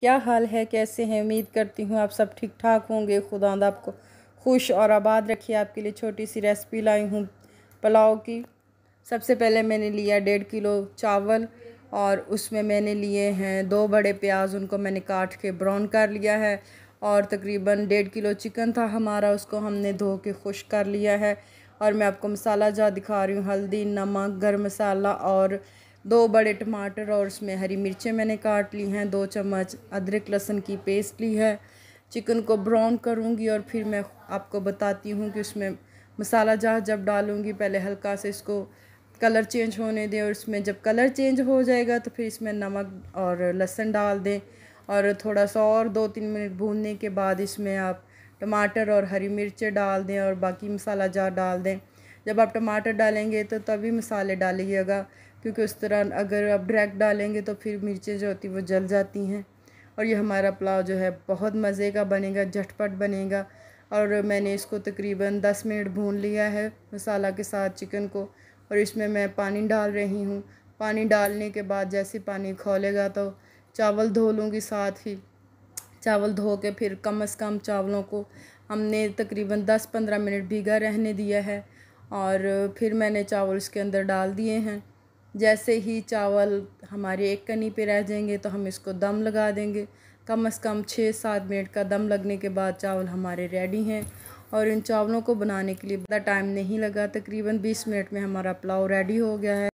क्या हाल है कैसे हैं उम्मीद करती हूँ आप सब ठीक ठाक होंगे खुदांद आपको खुश और आबाद रखिए आपके लिए छोटी सी रेसिपी लाई हूँ पुलाव की सबसे पहले मैंने लिया डेढ़ किलो चावल और उसमें मैंने लिए हैं दो बड़े प्याज उनको मैंने काट के ब्राउन कर लिया है और तकरीबन डेढ़ किलो चिकन था हमारा उसको हमने धो के खुश कर लिया है और मैं आपको मसाला जहाँ दिखा रही हूँ हल्दी नमक गर्म मसाला और दो बड़े टमाटर और उसमें हरी मिर्चें मैंने काट ली हैं दो चम्मच अदरक लहसुन की पेस्ट ली है चिकन को ब्राउन करूँगी और फिर मैं आपको बताती हूँ कि उसमें मसाला जहाँ जब डालूँगी पहले हल्का से इसको कलर चेंज होने दें और इसमें जब कलर चेंज हो जाएगा तो फिर इसमें नमक और लहसुन डाल दें और थोड़ा सा और दो तीन मिनट भूनने के बाद इसमें आप टमाटर और हरी मिर्चें डाल दें और बाकी मसाला जार डाल दें जब आप टमाटर डालेंगे तो तभी मसाले डालिएगा क्योंकि उस तरह अगर आप डायरेक्ट डालेंगे तो फिर मिर्चें जो होती वो जल जाती हैं और ये हमारा पुलाव जो है बहुत मज़े का बनेगा झटपट बनेगा और मैंने इसको तकरीबन दस मिनट भून लिया है मसाला के साथ चिकन को और इसमें मैं पानी डाल रही हूँ पानी डालने के बाद जैसे पानी खोलेगा तो चावल धो लूँगी साथ ही चावल धो के फिर कम अज़ कम चावलों को हमने तकरीबन 10-15 मिनट भीगा रहने दिया है और फिर मैंने चावल इसके अंदर डाल दिए हैं जैसे ही चावल हमारे एक कनी पे रह जाएंगे तो हम इसको दम लगा देंगे कम से कम छः सात मिनट का दम लगने के बाद चावल हमारे रेडी हैं और इन चावलों को बनाने के लिए ज़्यादा टाइम नहीं लगा तकरीबन बीस मिनट में हमारा पुलाव रेडी हो गया है